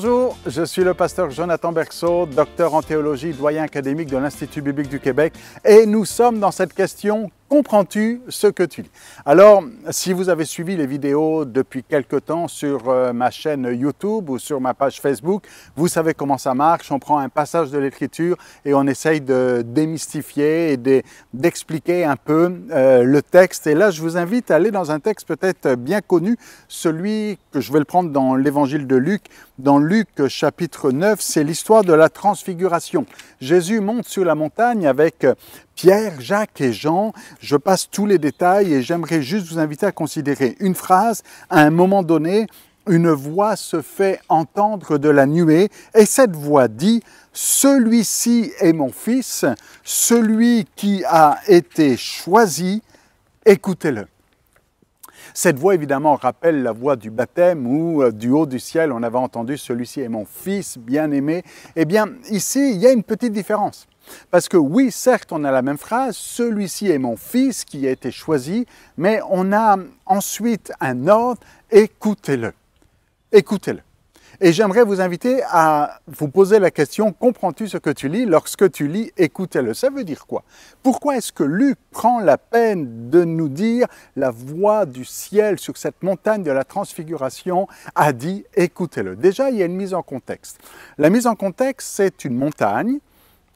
Bonjour, je suis le pasteur Jonathan Berceau, docteur en théologie, doyen académique de l'Institut biblique du Québec, et nous sommes dans cette question Comprends-tu ce que tu lis Alors, si vous avez suivi les vidéos depuis quelque temps sur euh, ma chaîne YouTube ou sur ma page Facebook, vous savez comment ça marche. On prend un passage de l'Écriture et on essaye de démystifier et d'expliquer un peu euh, le texte. Et là, je vous invite à aller dans un texte peut-être bien connu, celui que je vais le prendre dans l'Évangile de Luc, dans Luc chapitre 9, c'est l'histoire de la transfiguration. Jésus monte sur la montagne avec Pierre, Jacques et Jean. Je passe tous les détails et j'aimerais juste vous inviter à considérer une phrase. À un moment donné, une voix se fait entendre de la nuée et cette voix dit, Celui-ci est mon fils, celui qui a été choisi, écoutez-le. Cette voix évidemment rappelle la voix du baptême ou euh, du haut du ciel on avait entendu celui-ci est mon fils bien-aimé. Eh bien ici il y a une petite différence. Parce que oui, certes, on a la même phrase, celui-ci est mon fils qui a été choisi, mais on a ensuite un ordre, écoutez-le. Écoutez-le. Et j'aimerais vous inviter à vous poser la question, comprends-tu ce que tu lis Lorsque tu lis, écoutez-le. Ça veut dire quoi Pourquoi est-ce que Luc prend la peine de nous dire la voix du ciel sur cette montagne de la transfiguration a dit, écoutez-le Déjà, il y a une mise en contexte. La mise en contexte, c'est une montagne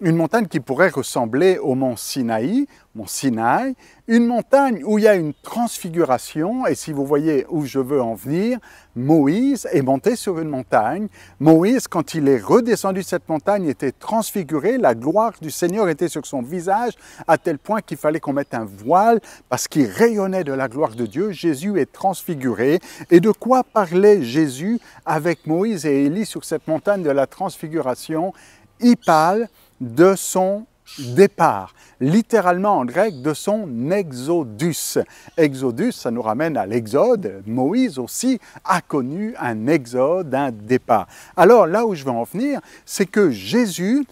une montagne qui pourrait ressembler au mont Sinaï, mont Sinaï, une montagne où il y a une transfiguration, et si vous voyez où je veux en venir, Moïse est monté sur une montagne. Moïse, quand il est redescendu de cette montagne, était transfiguré, la gloire du Seigneur était sur son visage, à tel point qu'il fallait qu'on mette un voile parce qu'il rayonnait de la gloire de Dieu. Jésus est transfiguré. Et de quoi parlait Jésus avec Moïse et Élie sur cette montagne de la transfiguration Il parle de son départ, littéralement en grec, de son exodus. Exodus, ça nous ramène à l'exode. Moïse aussi a connu un exode, un départ. Alors là où je veux en venir, c'est que Jésus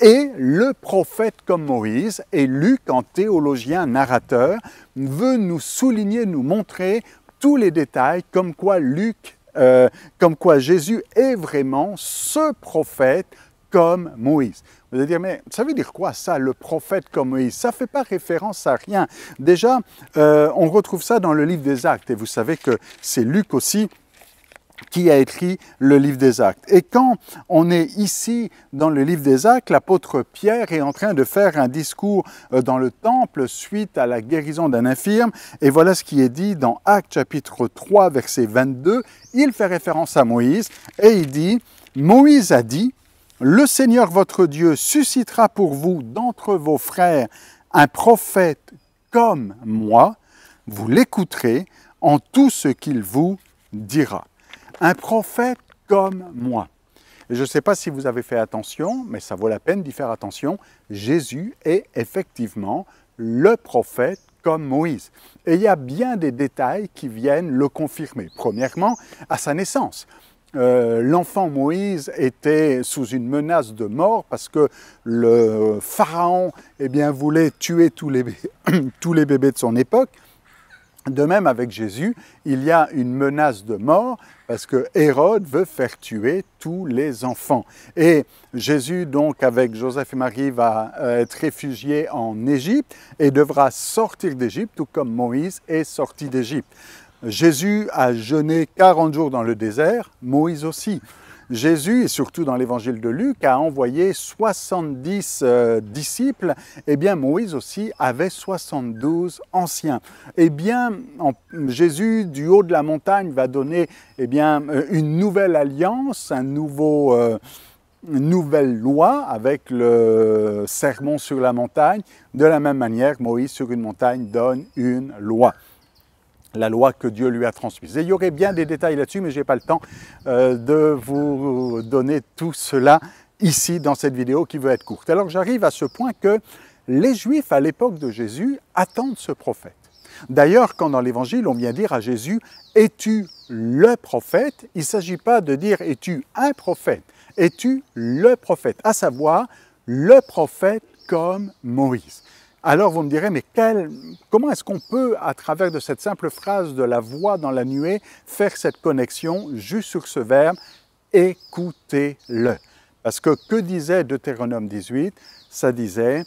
est le prophète comme Moïse, et Luc, en théologien narrateur, veut nous souligner, nous montrer tous les détails comme quoi Luc, euh, comme quoi Jésus est vraiment ce prophète comme Moïse. Vous allez dire, mais ça veut dire quoi ça, le prophète comme Moïse Ça ne fait pas référence à rien. Déjà, euh, on retrouve ça dans le livre des actes, et vous savez que c'est Luc aussi qui a écrit le livre des actes. Et quand on est ici dans le livre des actes, l'apôtre Pierre est en train de faire un discours euh, dans le temple suite à la guérison d'un infirme. Et voilà ce qui est dit dans Actes chapitre 3 verset 22. Il fait référence à Moïse et il dit, Moïse a dit, le Seigneur votre Dieu suscitera pour vous d'entre vos frères un prophète comme moi, vous l'écouterez en tout ce qu'il vous dira. Un prophète comme moi. je ne sais pas si vous avez fait attention, mais ça vaut la peine d'y faire attention. Jésus est effectivement le prophète comme Moïse. Et il y a bien des détails qui viennent le confirmer. Premièrement, à sa naissance. Euh, l'enfant Moïse était sous une menace de mort parce que le pharaon eh bien, voulait tuer tous les, tous les bébés de son époque. De même avec Jésus, il y a une menace de mort parce que Hérode veut faire tuer tous les enfants. Et Jésus, donc, avec Joseph et Marie, va euh, être réfugié en Égypte et devra sortir d'Égypte, tout comme Moïse est sorti d'Égypte. Jésus a jeûné 40 jours dans le désert, Moïse aussi. Jésus, et surtout dans l'évangile de Luc, a envoyé 70 euh, disciples, et eh bien Moïse aussi avait 72 anciens. Et eh bien, Jésus, du haut de la montagne, va donner eh bien, euh, une nouvelle alliance, un nouveau... Euh, une nouvelle loi avec le sermon sur la montagne. De la même manière, Moïse sur une montagne donne une loi la loi que Dieu lui a transmise. Et il y aurait bien des détails là-dessus, mais je n'ai pas le temps euh, de vous donner tout cela ici dans cette vidéo qui veut être courte. Alors j'arrive à ce point que les Juifs à l'époque de Jésus attendent ce prophète. D'ailleurs, quand dans l'Évangile on vient dire à Jésus Es-tu le prophète il ne s'agit pas de dire Es-tu un prophète Es-tu le prophète à savoir le prophète comme Moïse. Alors vous me direz, mais comment est-ce qu'on peut, à travers de cette simple phrase de la voix dans la nuée, faire cette connexion juste sur ce verbe Écoutez-le. Parce que que disait Deutéronome 18 Ça disait,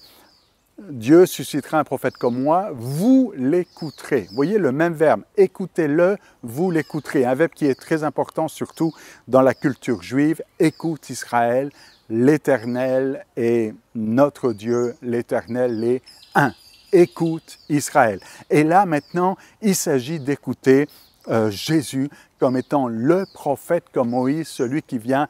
Dieu suscitera un prophète comme moi, vous l'écouterez. Vous voyez le même verbe, écoutez-le, vous l'écouterez. Un verbe qui est très important, surtout dans la culture juive. Écoute Israël, l'Éternel est notre Dieu, l'Éternel est un. Écoute Israël. Et là maintenant, il s'agit d'écouter euh, Jésus comme étant le prophète, comme Moïse, celui qui vient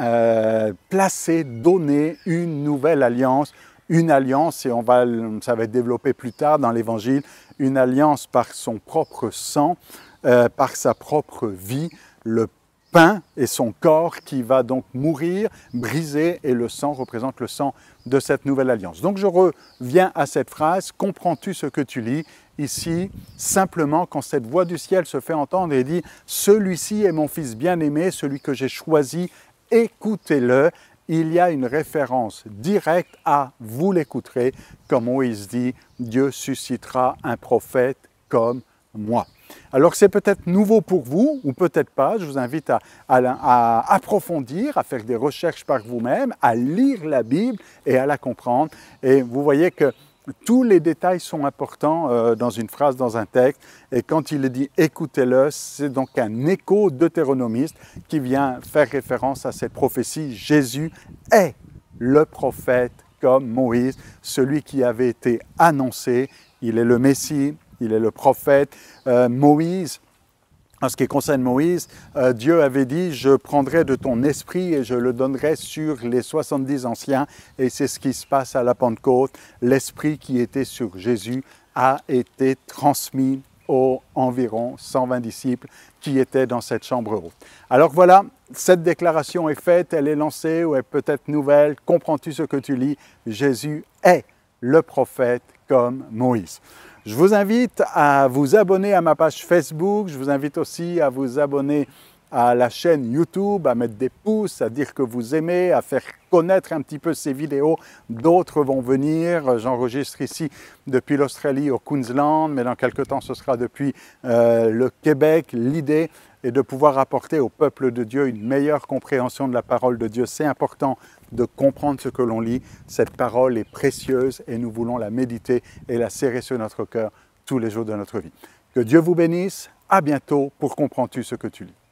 euh, placer, donner une nouvelle alliance une alliance, et on va, ça va être développé plus tard dans l'Évangile, une alliance par son propre sang, euh, par sa propre vie, le pain et son corps qui va donc mourir, briser, et le sang représente le sang de cette nouvelle alliance. Donc je reviens à cette phrase, comprends-tu ce que tu lis Ici, simplement quand cette voix du ciel se fait entendre et dit, celui-ci est mon fils bien-aimé, celui que j'ai choisi, écoutez-le, il y a une référence directe à vous l'écouterez, comme se dit, Dieu suscitera un prophète comme moi. Alors c'est peut-être nouveau pour vous, ou peut-être pas, je vous invite à, approfondir, à faire des recherches par vous-même, à lire la Bible et à la comprendre. Et vous voyez que tous les détails sont importants euh, dans une phrase, dans un texte. Et quand il dit écoutez-le, c'est donc un écho deutéronomiste qui vient faire référence à cette prophétie. Jésus est le prophète comme Moïse, celui qui avait été annoncé. Il est le Messie, il est le prophète. Euh, Moïse en ce qui concerne Moïse, euh, Dieu avait dit, je prendrai de ton esprit et je le donnerai sur les 70 anciens. Et c'est ce qui se passe à la Pentecôte. L'esprit qui était sur Jésus a été transmis aux environ 120 disciples qui étaient dans cette chambre haute. Alors voilà, cette déclaration est faite, elle est lancée ou est peut-être nouvelle. Comprends-tu ce que tu lis Jésus est le prophète comme Moïse. Je vous invite à vous abonner à ma page Facebook, je vous invite aussi à vous abonner à la chaîne YouTube, à mettre des pouces, à dire que vous aimez, à faire connaître un petit peu ces vidéos. D'autres vont venir. J'enregistre ici depuis l'Australie au Queensland, mais dans quelques temps ce sera depuis euh, le Québec. L'idée, et de pouvoir apporter au peuple de Dieu une meilleure compréhension de la parole de Dieu. C'est important de comprendre ce que l'on lit. Cette parole est précieuse et nous voulons la méditer et la serrer sur notre cœur tous les jours de notre vie. Que Dieu vous bénisse. À bientôt pour Comprends-tu ce que tu lis.